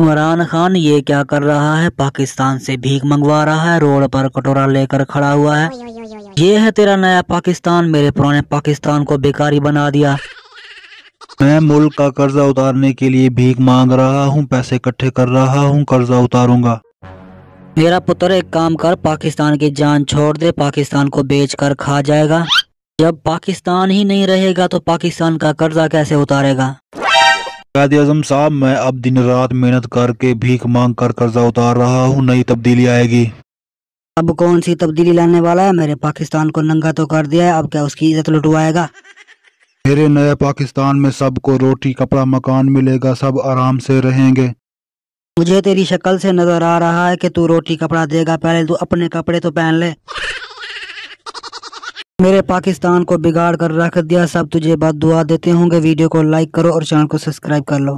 इमरान खान ये क्या कर रहा है पाकिस्तान से भीख मंगवा रहा है रोड पर कटोरा लेकर खड़ा हुआ है ये है तेरा नया पाकिस्तान मेरे पुराने पाकिस्तान को बेकारी बना दिया मैं मुल्क का कर्जा उतारने के लिए भीख मांग रहा हूँ पैसे इकट्ठे कर रहा हूँ कर्जा उतारूंगा मेरा पुत्र एक काम कर पाकिस्तान की जान छोड़ दे पाकिस्तान को बेच कर खा जाएगा जब पाकिस्तान ही नहीं रहेगा तो पाकिस्तान का कर्जा कैसे उतारेगा कैद आजम साहब मैं अब दिन रात मेहनत करके भीख मांग कर कर्जा उतार रहा हूँ नई तब्दीली आएगी अब कौन सी तब्दीली लाने वाला है मेरे पाकिस्तान को नंगा तो कर दिया है अब क्या उसकी इज्जत लुटवाएगा मेरे नए पाकिस्तान में सबको रोटी कपड़ा मकान मिलेगा सब आराम से रहेंगे मुझे तेरी शक्ल से नजर आ रहा है कि तू रोटी कपड़ा देगा पहले तू अपने कपड़े तो पहन ले मेरे पाकिस्तान को बिगाड़ कर रख दिया सब तुझे बद दुआ देते होंगे वीडियो को लाइक करो और चैनल को सब्सक्राइब कर लो